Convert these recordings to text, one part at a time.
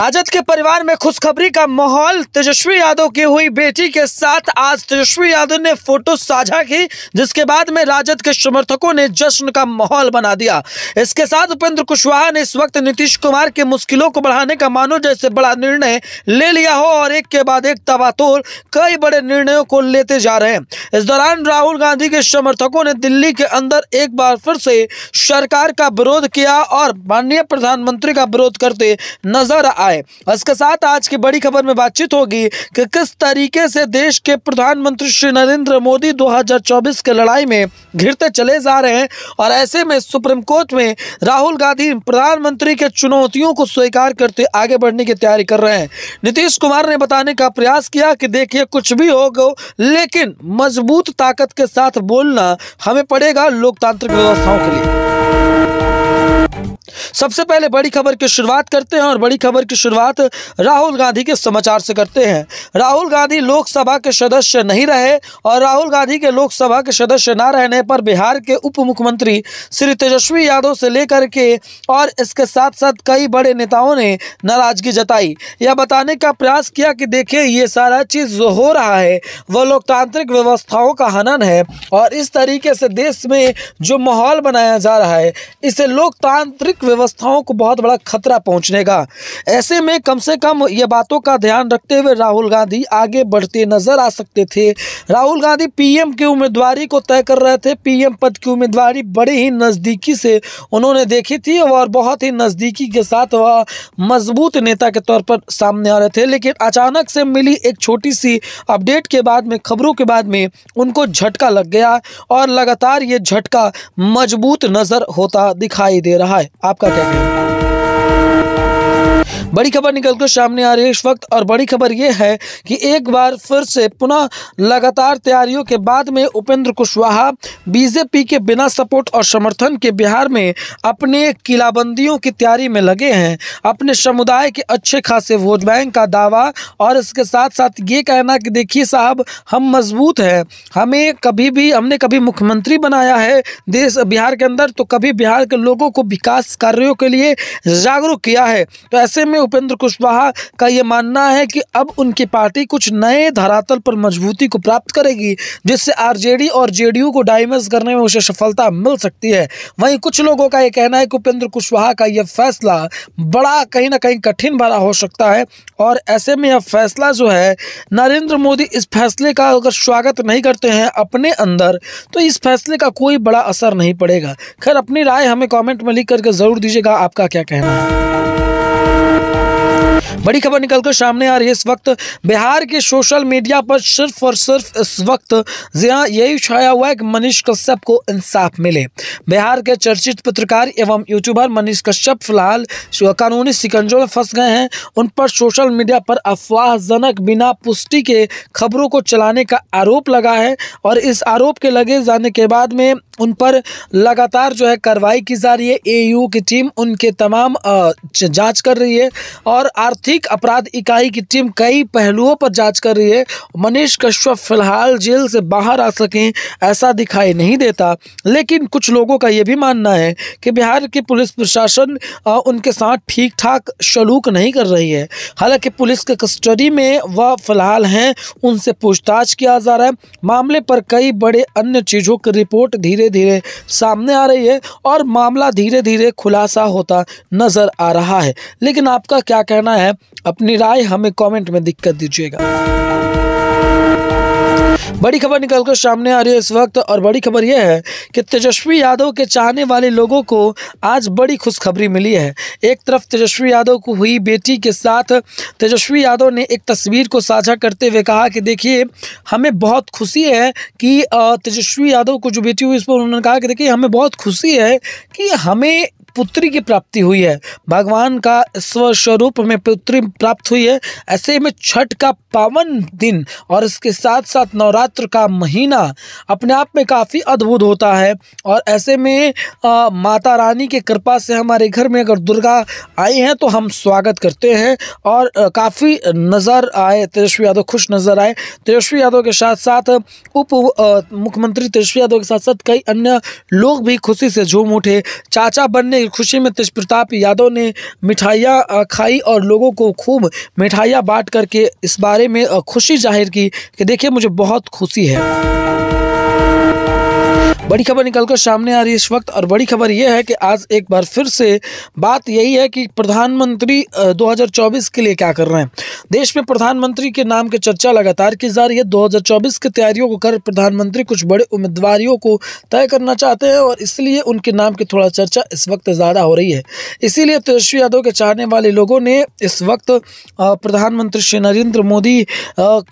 राजद के परिवार में खुशखबरी का माहौल तेजस्वी यादव की हुई बेटी के साथ आज तेजस्वी यादव ने फोटो साझा की जिसके बाद में राजद के समर्थकों ने जश्न का माहौल बना दिया इसके साथ उपेंद्र कुशवाहा ने इस वक्त नीतीश कुमार की मुश्किलों को बढ़ाने का मानो जैसे बड़ा निर्णय ले लिया हो और एक के बाद एक तबातोर कई बड़े निर्णयों को लेते जा रहे हैं इस दौरान राहुल गांधी के समर्थकों ने दिल्ली के अंदर एक बार फिर से सरकार का विरोध किया और माननीय प्रधानमंत्री का विरोध करते नजर आए है इसके साथ आज की बड़ी खबर में बातचीत होगी कि किस तरीके से देश के प्रधानमंत्री श्री नरेंद्र मोदी 2024 के लड़ाई में घिरते चले जा रहे हैं और ऐसे में सुप्रीम कोर्ट में राहुल गांधी प्रधानमंत्री के चुनौतियों को स्वीकार करते आगे बढ़ने की तैयारी कर रहे हैं नीतीश कुमार ने बताने का प्रयास किया कि देखिए कुछ भी हो लेकिन मजबूत ताकत के साथ बोलना हमें पड़ेगा लोकतांत्रिक व्यवस्थाओं के लिए सबसे पहले बड़ी खबर की शुरुआत करते हैं और बड़ी खबर की शुरुआत राहुल गांधी के समाचार से करते हैं राहुल गांधी लोकसभा के सदस्य नहीं रहे और राहुल गांधी के लोकसभा के सदस्य ना रहने पर बिहार के उप मुख्यमंत्री श्री तेजस्वी यादव से लेकर के और इसके साथ साथ कई बड़े नेताओं ने नाराजगी जताई यह बताने का प्रयास किया कि देखिए ये सारा चीज़ जो हो रहा है वह लोकतांत्रिक व्यवस्थाओं का हनन है और इस तरीके से देश में जो माहौल बनाया जा रहा है इसे लोकतांत्रिक व्यवस्थाओं को बहुत बड़ा खतरा पहुंचने का ऐसे में कम से कम ये बातों का ध्यान रखते हुए राहुल गांधी आगे बढ़ते नजर आ सकते थे राहुल गांधी पीएम की उम्मीदवारी को तय कर रहे थे पीएम पद की उम्मीदवारी बड़े ही नज़दीकी से उन्होंने देखी थी और बहुत ही नज़दीकी के साथ वह मजबूत नेता के तौर पर सामने आ रहे थे लेकिन अचानक से मिली एक छोटी सी अपडेट के बाद में खबरों के बाद में उनको झटका लग गया और लगातार ये झटका मजबूत नज़र होता दिखाई दे रहा है आपका क्या कहना है बड़ी खबर निकल कर सामने आ रही है इस वक्त और बड़ी खबर ये है कि एक बार फिर से पुनः लगातार तैयारियों के बाद में उपेंद्र कुशवाहा बीजेपी के बिना सपोर्ट और समर्थन के बिहार में अपने किलाबंदियों की तैयारी में लगे हैं अपने समुदाय के अच्छे खासे वोट बैंक का दावा और इसके साथ साथ ये कहना कि देखिए साहब हम मजबूत हैं हमें कभी भी हमने कभी मुख्यमंत्री बनाया है देश बिहार के अंदर तो कभी बिहार के लोगों को विकास कार्यों के लिए जागरूक किया है तो ऐसे में उपेंद्र कुशवाहा का ये मानना है कि अब उनकी पार्टी कुछ नए धरातल पर मजबूती को प्राप्त करेगी जिससे आरजेडी और जेडीयू को डाइमेज करने में उसे सफलता मिल सकती है वहीं कुछ लोगों का ये कहना है कि उपेंद्र कुशवाहा का यह फैसला बड़ा कहीं ना कहीं कठिन भरा हो सकता है और ऐसे में यह फैसला जो है नरेंद्र मोदी इस फैसले का अगर स्वागत नहीं करते हैं अपने अंदर तो इस फैसले का कोई बड़ा असर नहीं पड़ेगा खैर अपनी राय हमें कमेंट में लिख करके ज़रूर दीजिएगा आपका क्या कहना है बड़ी खबर निकलकर सामने आ रही है इस वक्त बिहार के सोशल मीडिया पर सिर्फ और सिर्फ इस वक्त यही छाया हुआ है कि मनीष कश्यप को इंसाफ मिले बिहार के चर्चित पत्रकार एवं यूट्यूबर मनीष कश्यप फिलहाल कानूनी सिकंजों में फंस गए हैं उन पर सोशल मीडिया पर अफवाहजनक बिना पुष्टि के खबरों को चलाने का आरोप लगा है और इस आरोप के लगे जाने के बाद में उन पर लगातार जो है कार्रवाई की जा रही है एयू की टीम उनके तमाम जांच कर रही है और आर्थिक आर्थिक अपराध इकाई की टीम कई पहलुओं पर जांच कर रही है मनीष कश्यप फिलहाल जेल से बाहर आ सके ऐसा दिखाई नहीं देता लेकिन कुछ लोगों का यह भी मानना है कि बिहार की पुलिस प्रशासन उनके साथ ठीक ठाक सलूक नहीं कर रही है हालांकि पुलिस के कस्टडी में वह फिलहाल हैं उनसे पूछताछ किया जा रहा है मामले पर कई बड़े अन्य चीज़ों की रिपोर्ट धीरे धीरे सामने आ रही है और मामला धीरे धीरे खुलासा होता नज़र आ रहा है लेकिन आपका क्या कहना है अपनी राय हमें कमेंट में दिक्कत दीजिएगा बड़ी खबर निकलकर सामने आ रही है इस वक्त और बड़ी खबर यह है कि तेजस्वी यादव के चाहने वाले लोगों को आज बड़ी खुशखबरी मिली है एक तरफ तेजस्वी यादव को हुई बेटी के साथ तेजस्वी यादव ने एक तस्वीर को साझा करते हुए कहा कि देखिए हमें बहुत खुशी है कि तेजस्वी यादव को जो बेटी हुई इस पर उन्होंने कहा कि देखिए हमें बहुत खुशी है कि हमें पुत्री की प्राप्ति हुई है भगवान का स्वस्वरूप में पुत्री प्राप्त हुई है ऐसे में छठ का पावन दिन और इसके साथ साथ नवरात्र का महीना अपने आप में काफ़ी अद्भुत होता है और ऐसे में आ, माता रानी के कृपा से हमारे घर में अगर दुर्गा आई हैं तो हम स्वागत करते हैं और काफ़ी नज़र आए तेजस्वी यादव खुश नज़र आए तेजस्वी यादव के साथ साथ उप मुख्यमंत्री तेजस्वी यादव के साथ साथ कई अन्य लोग भी खुशी से झूम उठे चाचा बनने खुशी में तेज प्रताप यादव ने मिठाइयाँ खाई और लोगों को खूब मिठाइयाँ बांट करके इस बारे में खुशी जाहिर की कि देखिए मुझे बहुत खुशी है बड़ी खबर निकलकर सामने आ रही है इस वक्त और बड़ी खबर यह है कि आज एक बार फिर से बात यही है कि प्रधानमंत्री 2024 के लिए क्या कर रहे हैं देश में प्रधानमंत्री के नाम की चर्चा लगातार की जा रही है 2024 की तैयारियों को कर प्रधानमंत्री कुछ बड़े उम्मीदवारियों को तय करना चाहते हैं और इसलिए उनके नाम की थोड़ा चर्चा इस वक्त ज़्यादा हो रही है इसीलिए तेजस्वी यादव के चाहने वाले लोगों ने इस वक्त प्रधानमंत्री श्री नरेंद्र मोदी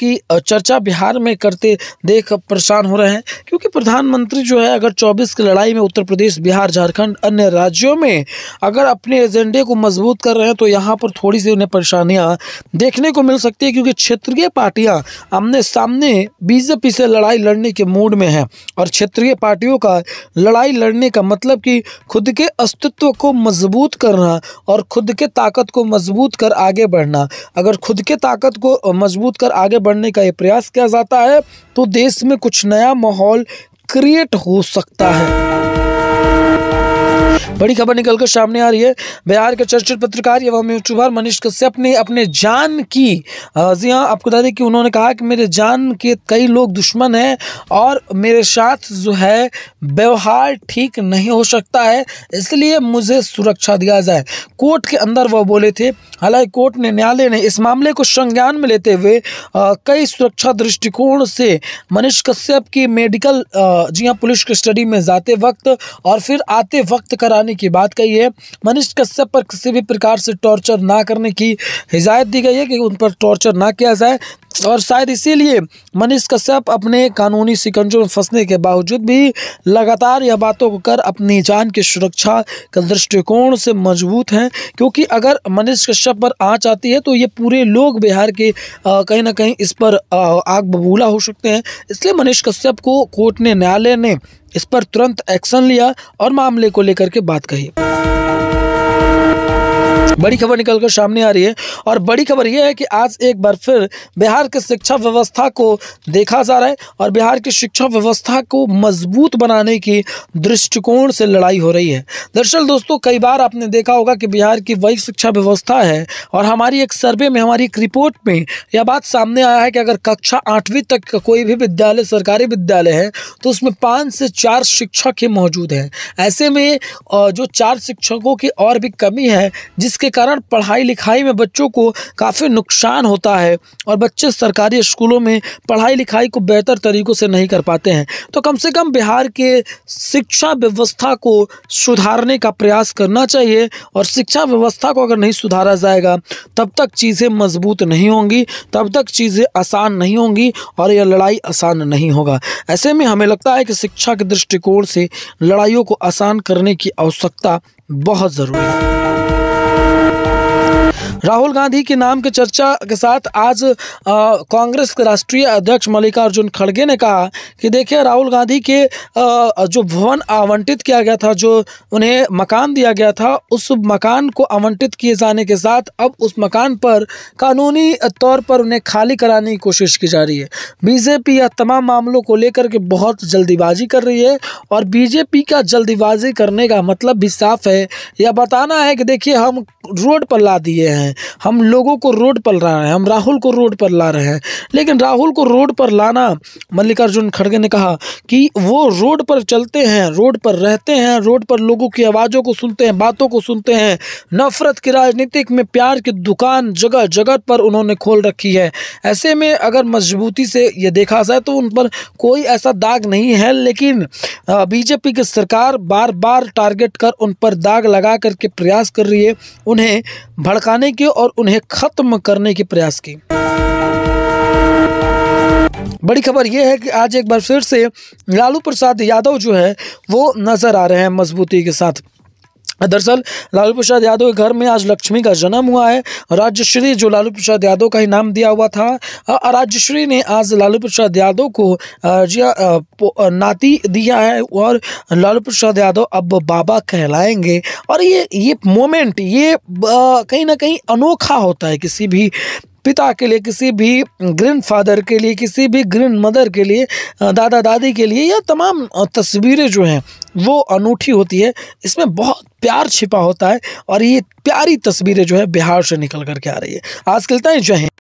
की चर्चा बिहार में करते देख परेशान हो रहे हैं क्योंकि प्रधानमंत्री जो है है अगर 24 की लड़ाई में उत्तर प्रदेश बिहार झारखंड अन्य राज्यों में अगर अपने एजेंडे को मजबूत कर रहे हैं तो यहाँ पर थोड़ी सी उन्हें परेशानियाँ देखने को मिल सकती है क्योंकि क्षेत्रीय पार्टियाँ आमने सामने बीजेपी से लड़ाई लड़ने के मूड में हैं और क्षेत्रीय पार्टियों का लड़ाई लड़ने का मतलब कि खुद के अस्तित्व को मजबूत करना और खुद के ताकत को मजबूत कर आगे बढ़ना अगर खुद के ताकत को मजबूत कर आगे बढ़ने का ये प्रयास किया जाता है तो देश में कुछ नया माहौल क्रिएट हो सकता है बड़ी खबर निकलकर सामने आ रही है बिहार के चर्चित पत्रकार एवं यूट्यूबर मनीष कश्यप ने अपने जान की जी हाँ आपको बता दें कि उन्होंने कहा कि मेरे जान के कई लोग दुश्मन हैं और मेरे साथ जो है व्यवहार ठीक नहीं हो सकता है इसलिए मुझे सुरक्षा दिया जाए कोर्ट के अंदर वह बोले थे हालांकि कोर्ट ने न्यायालय ने इस मामले को संज्ञान में लेते हुए कई सुरक्षा दृष्टिकोण से मनीष कश्यप की मेडिकल जी हाँ पुलिस कस्टडी में जाते वक्त और फिर आते वक्त का कराने की बात कही है मनीष कश्यप पर किसी भी प्रकार से टॉर्चर ना करने की हिदायत दी गई है कि उन पर टॉर्चर ना किया जाए और शायद इसीलिए मनीष कश्यप अपने कानूनी शिकंजों में फंसने के बावजूद भी लगातार यह बातों को कर अपनी जान की सुरक्षा के दृष्टिकोण से मजबूत हैं क्योंकि अगर मनीष कश्यप पर आँच आती है तो ये पूरे लोग बिहार के कहीं ना कहीं इस पर आग बबूला हो सकते हैं इसलिए मनीष कश्यप को कोर्ट ने न्यायालय ने इस पर तुरंत एक्शन लिया और मामले को लेकर के बात कही बड़ी खबर निकलकर सामने आ रही है और बड़ी खबर यह है कि आज एक बार फिर बिहार के शिक्षा व्यवस्था को देखा जा रहा है और बिहार की शिक्षा व्यवस्था को मजबूत बनाने की दृष्टिकोण से लड़ाई हो रही है दरअसल दोस्तों कई बार आपने देखा होगा कि बिहार की वही शिक्षा व्यवस्था है और हमारी एक सर्वे में हमारी एक रिपोर्ट में यह बात सामने आया है कि अगर कक्षा आठवीं तक का कोई भी विद्यालय सरकारी विद्यालय है तो उसमें पाँच से चार शिक्षक ही मौजूद हैं ऐसे में जो चार शिक्षकों की और भी कमी है जिसके जिसके कारण पढ़ाई लिखाई में बच्चों को काफ़ी नुकसान होता है और बच्चे सरकारी स्कूलों में पढ़ाई लिखाई को बेहतर तरीक़ों से नहीं कर पाते हैं तो कम से कम बिहार के शिक्षा व्यवस्था को सुधारने का प्रयास करना चाहिए और शिक्षा व्यवस्था को अगर नहीं सुधारा जाएगा तब तक चीज़ें मजबूत नहीं होंगी तब तक चीज़ें आसान नहीं होंगी और यह लड़ाई आसान नहीं होगा ऐसे में हमें लगता है कि शिक्षा के दृष्टिकोण से लड़ाइयों को आसान करने की आवश्यकता बहुत ज़रूरी है you. राहुल गांधी के नाम के चर्चा के साथ आज कांग्रेस के राष्ट्रीय अध्यक्ष मल्लिकार्जुन खड़गे ने कहा कि देखिए राहुल गांधी के आ, जो भवन आवंटित किया गया था जो उन्हें मकान दिया गया था उस मकान को आवंटित किए जाने के साथ अब उस मकान पर कानूनी तौर पर उन्हें खाली कराने की कोशिश की जा रही है बीजेपी यह तमाम मामलों को लेकर के बहुत जल्दीबाजी कर रही है और बीजेपी का जल्दीबाजी करने का मतलब भी साफ है यह बताना है कि देखिए हम रोड पर ला दिए हैं हैं हम लोगों को रोड पर ला रहे हैं हम राहुल को रोड पर ला रहे हैं लेकिन राहुल को रोड पर लाना मल्लिकार्जुन खड़गे ने कहा कि वो रोड पर चलते हैं रोड पर रहते हैं रोड पर लोगों की आवाज़ों को सुनते हैं बातों को सुनते हैं नफरत की राजनीतिक में प्यार की दुकान जगह जगह पर उन्होंने खोल रखी है ऐसे में अगर मजबूती से ये देखा जाए तो उन पर कोई ऐसा दाग नहीं है लेकिन बीजेपी की सरकार बार बार टारगेट कर उन पर दाग लगा करके प्रयास कर रही है उन्हें भड़काने के और उन्हें खत्म करने के प्रयास की बड़ी खबर यह है कि आज एक बार फिर से लालू प्रसाद यादव जो है वो नज़र आ रहे हैं मजबूती के साथ दरअसल लालू प्रसाद यादव के घर में आज लक्ष्मी का जन्म हुआ है राज्यश्री जो लालू प्रसाद यादव का ही नाम दिया हुआ था राज्यश्री ने आज लालू प्रसाद यादव को नाती दिया है और लालू प्रसाद यादव अब बाबा कहलाएंगे और ये ये मोमेंट ये कहीं ना कहीं अनोखा होता है किसी भी पिता के लिए किसी भी ग्रैंड फादर के लिए किसी भी ग्रैंड मदर के लिए दादा दादी के लिए यह तमाम तस्वीरें जो हैं वो अनूठी होती है इसमें बहुत प्यार छिपा होता है और ये प्यारी तस्वीरें जो है बिहार से निकल कर के आ रही है आज के तो लिए जय